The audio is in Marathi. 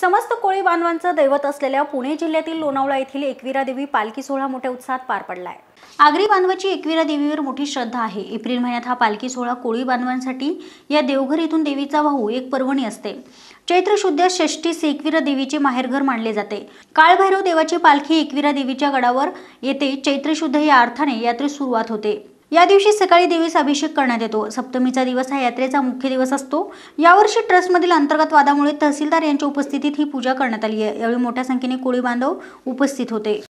समस्त कोळी बांधवांचं दैवत असलेल्या पुणे जिल्ह्यातील लोणावळा येथील एकविरा देवी पालखी सोहळा मोठ्या उत्साहात पार पडला आहे आगरी बांधवाची एकविरा देवीवर मोठी श्रद्धा आहे एप्रिल महिन्यात हा पालखी सोहळा कोळी बांधवांसाठी या देवघर येथून देवीचा भाऊ एक पर्वणी असते चैत्र शुद्ध षष्टीस एकविरा देवीचे माहेरघर मानले जाते काळभैरव देवाची पालखी एकविरा देवीच्या गडावर येते चैत्र शुद्ध या अर्थाने यात्रेस सुरुवात होते या दिवशी सकाळी देवीस अभिषेक करण्यात येतो सप्तमीचा दिवस हा यात्रेचा मुख्य दिवस असतो यावर्षी ट्रस्टमधील अंतर्गत वादामुळे तहसीलदार यांच्या उपस्थितीत ही पूजा करण्यात आली आहे यावेळी मोठ्या संख्येने कोळी बांधव उपस्थित होते